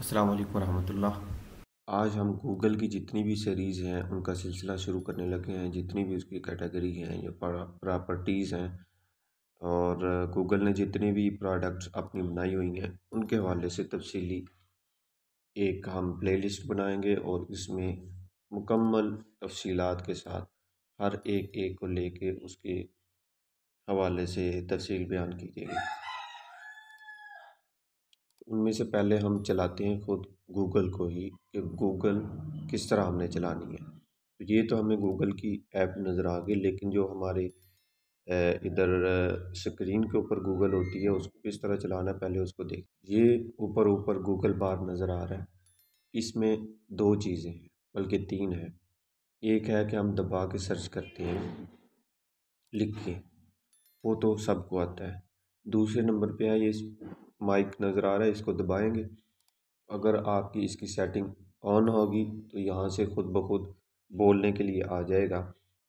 अस्सलाम वालेकुम आज हम गूगल की जितनी भी सीरीज़ हैं उनका सिलसिला शुरू करने लगे हैं जितनी भी उसकी कैटेगरी हैं या प्रॉपर्टीज़ हैं और गूगल ने जितने भी प्रोडक्ट्स अपनी बनाई हुई हैं उनके हवाले से तफसीली एक हम प्लेलिस्ट बनाएंगे और इसमें मुकम्मल तफसीलात के साथ हर एक एक को लेके उसके हवाले से तफसील बयान की जाएगी उनमें से पहले हम चलाते हैं खुद गूगल को ही कि गूगल किस तरह हमने चलानी है तो ये तो हमें गूगल की ऐप नज़र आ गई लेकिन जो हमारे इधर स्क्रीन के ऊपर गूगल होती है उसको किस तरह चलाना है पहले उसको देख ये ऊपर ऊपर गूगल बार नज़र आ रहा है इसमें दो चीज़ें हैं बल्कि तीन है एक है कि हम दबा के सर्च करते हैं लिख के वो तो सबको आता है दूसरे नंबर पे है ये माइक नज़र आ रहा है इसको दबाएंगे अगर आपकी इसकी सेटिंग ऑन होगी तो यहाँ से ख़ुद ब खुद बोलने के लिए आ जाएगा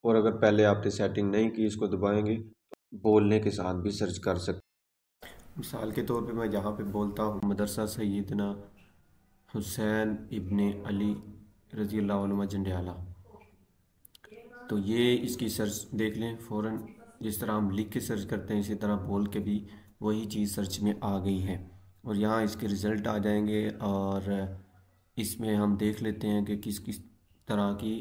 और अगर पहले आपने सेटिंग नहीं की इसको दबाएंगे तो बोलने के साथ भी सर्च कर सकते मिसाल के तौर पे मैं जहाँ पे बोलता हूँ मदरसा सैदना हुसैन इबन अली रज़ी अल्लाह जंडियाला तो ये इसकी सर्च देख लें फ़ौर जिस तरह हम लिख के सर्च करते हैं इसी तरह बोल के भी वही चीज़ सर्च में आ गई है और यहाँ इसके रिज़ल्ट आ जाएंगे और इसमें हम देख लेते हैं कि किस किस तरह की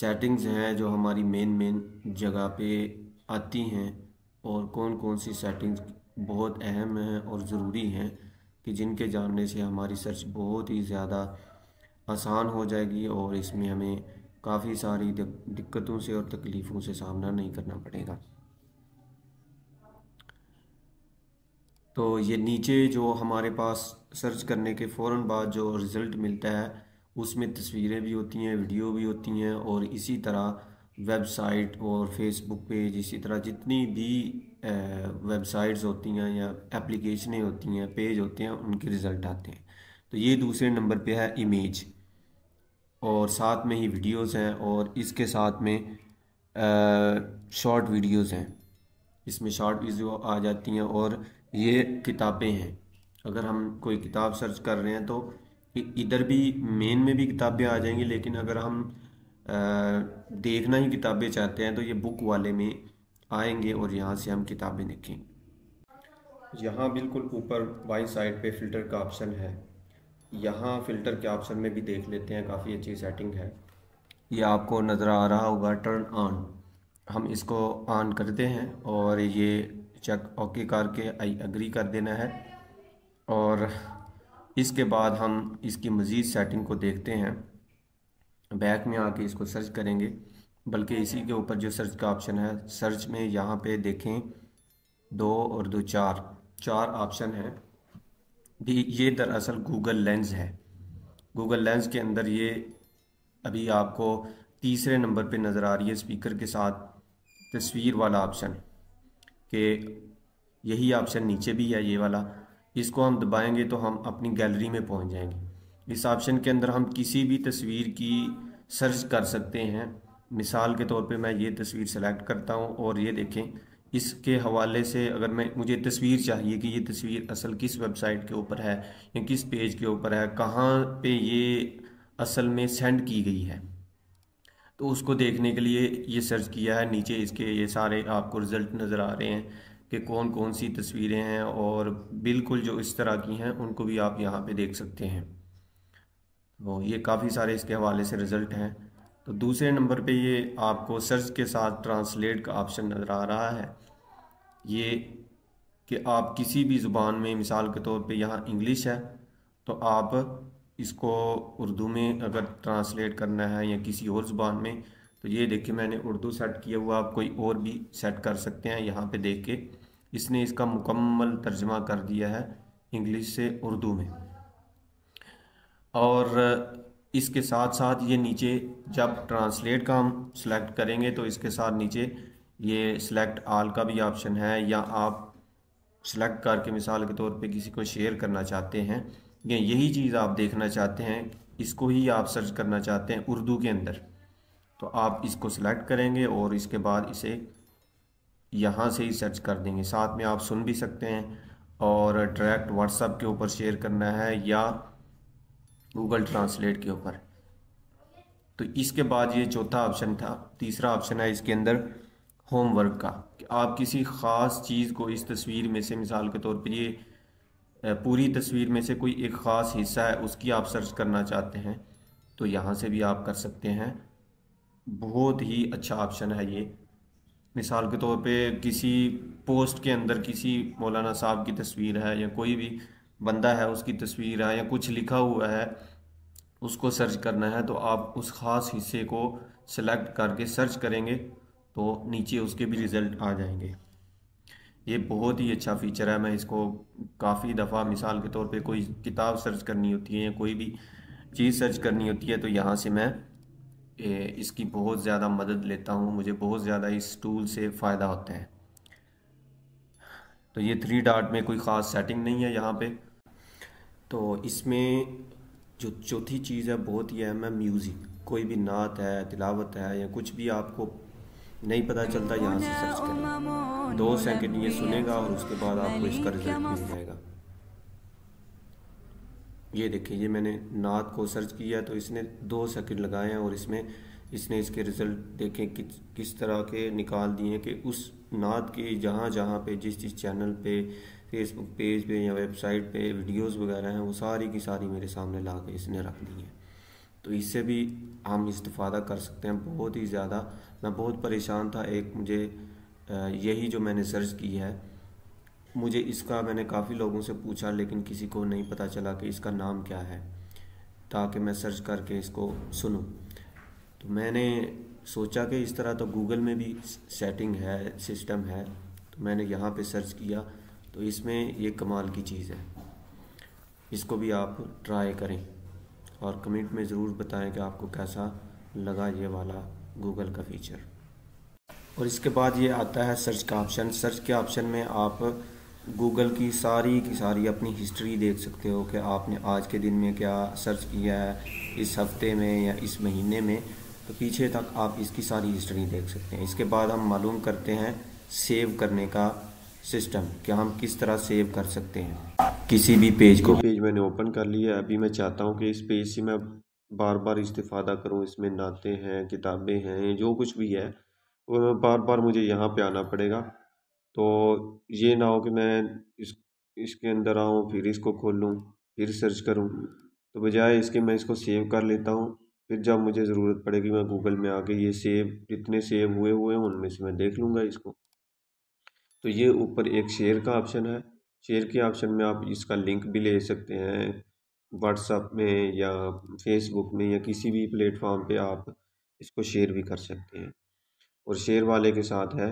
सेटिंग्स हैं जो हमारी मेन मेन जगह पे आती हैं और कौन कौन सी सेटिंग्स बहुत अहम हैं और ज़रूरी हैं कि जिनके जानने से हमारी सर्च बहुत ही ज़्यादा आसान हो जाएगी और इसमें हमें काफ़ी सारी दिक्कतों से और तकलीफ़ों से सामना नहीं करना पड़ेगा तो ये नीचे जो हमारे पास सर्च करने के फ़ौर बाद जो रिज़ल्ट मिलता है उसमें तस्वीरें भी होती हैं वीडियो भी होती हैं और इसी तरह वेबसाइट और फेसबुक पेज इसी तरह जितनी भी वेबसाइट्स होती हैं या एप्लीकेशनें होती हैं पेज होते हैं उनके रिज़ल्ट आते हैं तो ये दूसरे नंबर पे है इमेज और साथ में ही वीडियोस हैं और इसके साथ में शॉर्ट वीडियोस हैं इसमें शॉर्ट वीडियो आ जाती हैं और ये किताबें हैं अगर हम कोई किताब सर्च कर रहे हैं तो इधर भी मेन में भी किताबें आ जाएंगी लेकिन अगर हम आ, देखना ही किताबें चाहते हैं तो ये बुक वाले में आएंगे और यहाँ से हम किताबें देखेंगे यहाँ बिल्कुल ऊपर बाई साइड पे फ़िल्टर का ऑप्शन है यहाँ फ़िल्टर के ऑप्शन में भी देख लेते हैं काफ़ी अच्छी सेटिंग है ये आपको नज़र आ रहा होगा टर्न ऑन हम इसको ऑन करते हैं और ये चेक ओके करके आई एग्री कर देना है और इसके बाद हम इसकी मज़ीद सेटिंग को देखते हैं बैक में आके इसको सर्च करेंगे बल्कि इसी के ऊपर जो सर्च का ऑप्शन है सर्च में यहाँ पे देखें दो और दो चार चार ऑप्शन हैं ये दरअसल गूगल लेंस है गूगल लेंस के अंदर ये अभी आपको तीसरे नंबर पे नज़र आ रही है स्पीकर के साथ तस्वीर वाला ऑप्शन कि यही ऑप्शन नीचे भी है ये वाला इसको हम दबाएंगे तो हम अपनी गैलरी में पहुंच जाएंगे इस ऑप्शन के अंदर हम किसी भी तस्वीर की सर्च कर सकते हैं मिसाल के तौर पे मैं ये तस्वीर सेलेक्ट करता हूँ और ये देखें इसके हवाले से अगर मैं मुझे तस्वीर चाहिए कि ये तस्वीर असल किस वेबसाइट के ऊपर है या किस पेज के ऊपर है कहाँ पे ये असल में सेंड की गई है तो उसको देखने के लिए ये सर्च किया है नीचे इसके ये सारे आपको रिज़ल्ट नज़र आ रहे हैं कि कौन कौन सी तस्वीरें हैं और बिल्कुल जो इस तरह की हैं उनको भी आप यहाँ पे देख सकते हैं तो ये काफ़ी सारे इसके हवाले से रिज़ल्ट हैं तो दूसरे नंबर पे ये आपको सर्च के साथ ट्रांसलेट का ऑप्शन नज़र आ रहा है ये कि आप किसी भी ज़ुबान में मिसाल के तौर पे यहाँ इंग्लिश है तो आप इसको उर्दू में अगर ट्रांसलेट करना है या किसी और ज़ुबान में तो ये देखिए मैंने उर्दू सेट किया हुआ आप कोई और भी सेट कर सकते हैं यहाँ पे देख के इसने इसका मुकम्मल तर्जमा कर दिया है इंग्लिश से उर्दू में और इसके साथ साथ ये नीचे जब ट्रांसलेट का हम सिलेक्ट करेंगे तो इसके साथ नीचे ये सिलेक्ट आल का भी ऑप्शन है या आप सेलेक्ट करके मिसाल के तौर पे किसी को शेयर करना चाहते हैं या यही चीज़ आप देखना चाहते हैं इसको ही आप सर्च करना चाहते हैं उर्दू के अंदर तो आप इसको सिलेक्ट करेंगे और इसके बाद इसे यहाँ से ही सर्च कर देंगे साथ में आप सुन भी सकते हैं और डायरेक्ट व्हाट्सअप के ऊपर शेयर करना है या गूगल ट्रांसलेट के ऊपर तो इसके बाद ये चौथा ऑप्शन था तीसरा ऑप्शन है इसके अंदर होमवर्क का कि आप किसी ख़ास चीज़ को इस तस्वीर में से मिसाल के तौर पर ये पूरी तस्वीर में से कोई एक ख़ास हिस्सा है उसकी आप सर्च करना चाहते हैं तो यहाँ से भी आप कर सकते हैं बहुत ही अच्छा ऑप्शन है ये मिसाल के तौर पे किसी पोस्ट के अंदर किसी मौलाना साहब की तस्वीर है या कोई भी बंदा है उसकी तस्वीर है या कुछ लिखा हुआ है उसको सर्च करना है तो आप उस ख़ास हिस्से को सिलेक्ट करके सर्च करेंगे तो नीचे उसके भी रिज़ल्ट आ जाएंगे ये बहुत ही अच्छा फीचर है मैं इसको काफ़ी दफ़ा मिसाल के तौर पे कोई किताब सर्च करनी होती है या कोई भी चीज़ सर्च करनी होती है तो यहाँ से मैं इसकी बहुत ज़्यादा मदद लेता हूँ मुझे बहुत ज़्यादा इस टूल से फ़ायदा होता है तो ये थ्री डॉट में कोई ख़ास सेटिंग नहीं है यहाँ पे तो इसमें जो चौथी चीज़ है बहुत ही अहम है म्यूज़िक कोई भी नात है तिलावत है या कुछ भी आपको नहीं पता चलता यहाँ से सर्च करें दो सेकंड ये सुनेगा और उसके बाद आपको इसका रिजल्ट मिल जाएगा ये देखिए ये मैंने नात को सर्च किया तो इसने दो सेकंड लगाए हैं और इसमें इसने इसके रिज़ल्ट देखें कि किस तरह के निकाल दिए कि उस नात के जहाँ जहाँ पे जिस जिस चैनल पे फेसबुक पेज पे या वेबसाइट पे वीडियोस वगैरह हैं वो सारी की सारी मेरे सामने ला के इसने रख दी है तो इससे भी हम इस्ता कर सकते हैं बहुत ही ज़्यादा मैं बहुत परेशान था एक मुझे यही जो मैंने सर्च की है मुझे इसका मैंने काफ़ी लोगों से पूछा लेकिन किसी को नहीं पता चला कि इसका नाम क्या है ताकि मैं सर्च करके इसको सुनूं तो मैंने सोचा कि इस तरह तो गूगल में भी सेटिंग है सिस्टम है तो मैंने यहाँ पे सर्च किया तो इसमें ये कमाल की चीज़ है इसको भी आप ट्राई करें और कमेंट में ज़रूर बताएं कि आपको कैसा लगा ये वाला गूगल का फीचर और इसके बाद ये आता है सर्च का ऑप्शन सर्च के ऑप्शन में आप गूगल की सारी की सारी अपनी हिस्ट्री देख सकते हो कि आपने आज के दिन में क्या सर्च किया है इस हफ्ते में या इस महीने में तो पीछे तक आप इसकी सारी हिस्ट्री देख सकते हैं इसके बाद हम मालूम करते हैं सेव करने का सिस्टम क्या हम किस तरह सेव कर सकते हैं किसी भी पेज को पेज मैंने ओपन कर लिया है अभी मैं चाहता हूँ कि इस पेज से मैं बार बार इस्तेफादा करूँ इसमें नाते हैं किताबें हैं जो कुछ भी है और बार बार मुझे यहाँ पे आना पड़ेगा तो ये ना हो कि मैं इस इसके अंदर आऊँ फिर इसको खोलूँ फिर सर्च करूँ तो बजाय इसके मैं इसको सेव कर लेता हूँ फिर जब मुझे ज़रूरत पड़ेगी मैं गूगल में आके ये सेव जितने सेव हुए हुए हैं उनमें से मैं देख लूँगा इसको तो ये ऊपर एक शेयर का ऑप्शन है शेयर के ऑप्शन में आप इसका लिंक भी ले सकते हैं व्हाट्सअप में या फेसबुक में या किसी भी प्लेटफॉर्म पे आप इसको शेयर भी कर सकते हैं और शेयर वाले के साथ है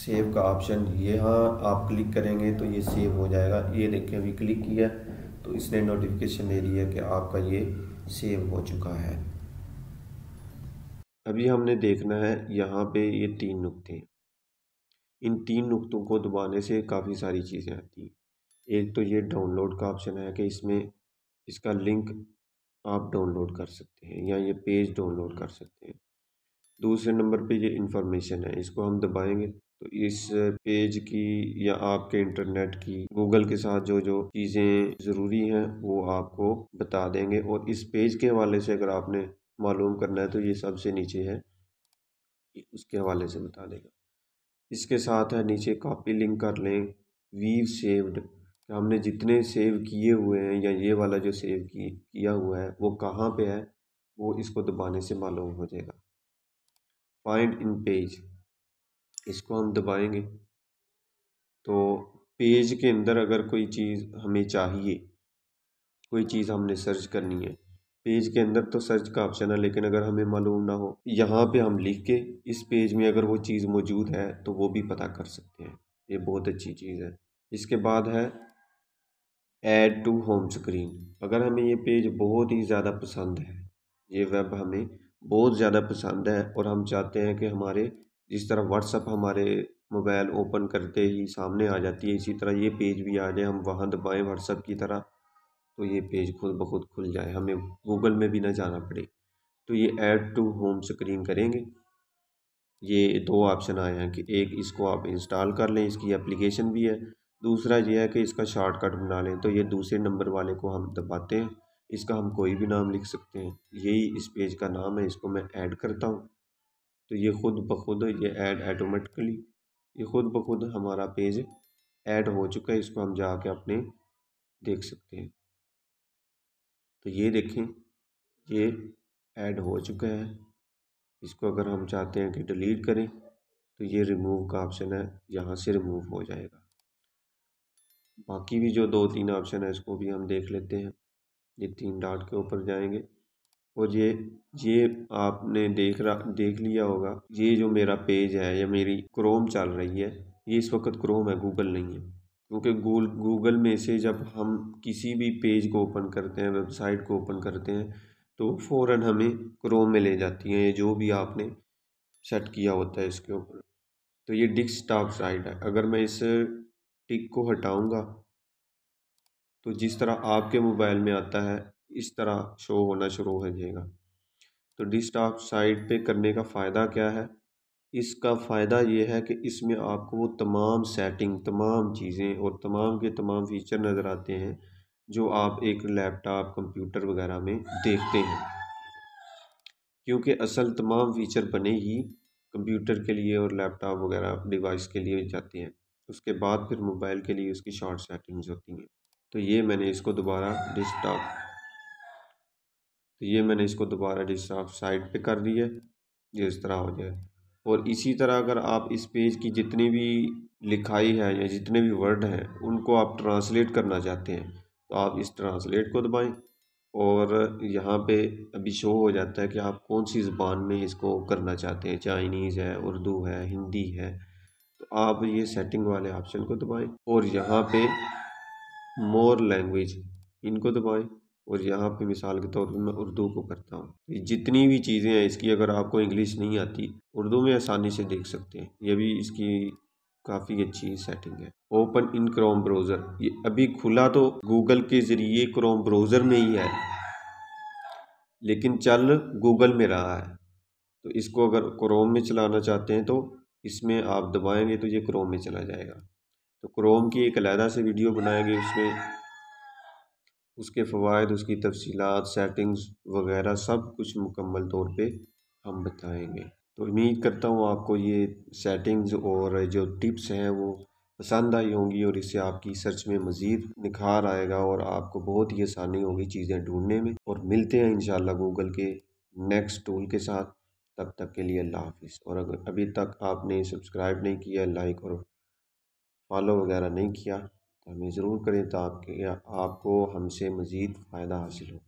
सेव का ऑप्शन यहाँ आप क्लिक करेंगे तो ये सेव हो जाएगा ये देखिए अभी क्लिक किया तो इसने नोटिफिकेशन दे दिया है कि आपका ये सेव हो चुका है अभी हमने देखना है यहाँ पे ये तीन नुकते हैं इन तीन नुकतों को दबाने से काफ़ी सारी चीज़ें आती हैं एक तो ये डाउनलोड का ऑप्शन है कि इसमें इसका लिंक आप डाउनलोड कर सकते हैं या ये पेज डाउनलोड कर सकते हैं दूसरे नंबर पे ये इन्फॉर्मेशन है इसको हम दबाएंगे तो इस पेज की या आपके इंटरनेट की गूगल के साथ जो जो चीज़ें ज़रूरी हैं वो आपको बता देंगे और इस पेज के हवाले से अगर आपने मालूम करना है तो ये सबसे नीचे है उसके हवाले से बता देगा इसके साथ है नीचे कॉपी लिंक कर लें वीव सेव्ड हमने जितने सेव किए हुए हैं या ये वाला जो सेव की, किया हुआ है वो कहाँ पे है वो इसको दबाने से मालूम हो जाएगा फाइंड इन पेज इसको हम दबाएंगे तो पेज के अंदर अगर कोई चीज़ हमें चाहिए कोई चीज़ हमने सर्च करनी है पेज के अंदर तो सर्च का ऑप्शन है लेकिन अगर हमें मालूम ना हो यहाँ पे हम लिख के इस पेज में अगर वो चीज़ मौजूद है तो वो भी पता कर सकते हैं ये बहुत अच्छी चीज़ है इसके बाद है ऐड टू होम स्क्रीन अगर हमें ये पेज बहुत ही ज़्यादा पसंद है ये वेब हमें बहुत ज़्यादा पसंद है और हम चाहते हैं कि हमारे जिस तरह व्हाट्सअप हमारे मोबाइल ओपन करते ही सामने आ जाती है इसी तरह ये पेज भी आ जाए हम वहाँ दबाएँ व्हाट्सअप की तरह तो ये पेज खुद ब खुद खुल जाए हमें गूगल में भी ना जाना पड़े तो ये ऐड टू होम स्क्रीन करेंगे ये दो ऑप्शन आए हैं कि एक इसको आप इंस्टॉल कर लें इसकी एप्लीकेशन भी है दूसरा ये है कि इसका शॉर्टकट बना लें तो ये दूसरे नंबर वाले को हम दबाते हैं इसका हम कोई भी नाम लिख सकते हैं यही इस पेज का नाम है इसको मैं ऐड करता हूँ तो ये खुद ब खुद ये ऐड ऐटोमेटिकली ये खुद ब खुद हमारा पेज ऐड हो चुका है इसको हम जाके अपने देख सकते हैं तो ये देखें ये ऐड हो चुका है इसको अगर हम चाहते हैं कि डिलीट करें तो ये रिमूव का ऑप्शन है यहाँ से रिमूव हो जाएगा बाकी भी जो दो तीन ऑप्शन है इसको भी हम देख लेते हैं ये तीन डॉट के ऊपर जाएंगे और ये ये आपने देख रहा देख लिया होगा ये जो मेरा पेज है या मेरी क्रोम चल रही है ये इस वक्त क्रोम है गूगल नहीं है क्योंकि गूल गूगल में से जब हम किसी भी पेज को ओपन करते हैं वेबसाइट को ओपन करते हैं तो फ़ौर हमें क्रोम में ले जाती हैं जो भी आपने सेट किया होता है इसके ऊपर तो ये टॉप साइट है अगर मैं इस टिक को हटाऊंगा तो जिस तरह आपके मोबाइल में आता है इस तरह शो होना शुरू हो जाएगा तो टॉप साइट पे करने का फ़ायदा क्या है इसका फ़ायदा ये है कि इसमें आपको वो तमाम सेटिंग तमाम चीज़ें और तमाम के तमाम फ़ीचर नज़र आते हैं जो आप एक लैपटॉप कंप्यूटर वगैरह में देखते हैं क्योंकि असल तमाम फ़ीचर बने ही कंप्यूटर के लिए और लैपटॉप वगैरह डिवाइस के लिए जाते हैं उसके बाद फिर मोबाइल के लिए उसकी शॉर्ट सेटिंग्स होती हैं तो ये मैंने इसको दोबारा डिस्टॉप तो ये मैंने इसको दोबारा डिस्टॉप साइड पे कर दिया जिस इस तरह हो जाए और इसी तरह अगर आप इस पेज की जितनी भी लिखाई है या जितने भी वर्ड हैं उनको आप ट्रांसलेट करना चाहते हैं तो आप इस ट्रांसलेट को दबाएं और यहाँ पे अभी शो हो जाता है कि आप कौन सी ज़बान में इसको करना चाहते हैं चाइनीज़ है उर्दू है हिंदी है तो आप ये सेटिंग वाले ऑप्शन को दबाएं और यहाँ पे मोर लैंग्वेज इनको दबाएं और यहाँ पे मिसाल के तौर पर मैं उर्दू को करता हूँ जितनी भी चीज़ें हैं इसकी अगर आपको इंग्लिश नहीं आती उर्दू में आसानी से देख सकते हैं ये भी इसकी काफ़ी अच्छी सेटिंग है ओपन इन क्रोम ब्राउज़र ये अभी खुला तो गूगल के ज़रिए क्रोम ब्राउज़र में ही है लेकिन चल गूगल में रहा है तो इसको अगर क्रोम में चलाना चाहते हैं तो इसमें आप दबाएंगे तो ये क्रोम में चला जाएगा तो क्रोम की एक अलहदा से वीडियो बनाएंगे उसमें उसके फ़वाद उसकी तफसीलात सेटिंग्स वगैरह सब कुछ मुकम्मल तौर पर हम बताएँगे तो उम्मीद करता हूँ आपको ये सेटिंग्स और जो टिप्स हैं वो पसंद आई होंगी और इससे आपकी सर्च में मज़ीद निखार आएगा और आपको बहुत ही आसानी होगी चीज़ें ढूंढने में और मिलते हैं इन गूगल के नेक्स्ट टूल के साथ तब तक के लिए अल्लाह हाफ़ और अगर अभी तक आपने सब्सक्राइब नहीं किया लाइक और फॉलो वगैरह नहीं किया हमें ज़रूर करें ताकि आपको हमसे मज़ीद फ़ायदा हासिल हो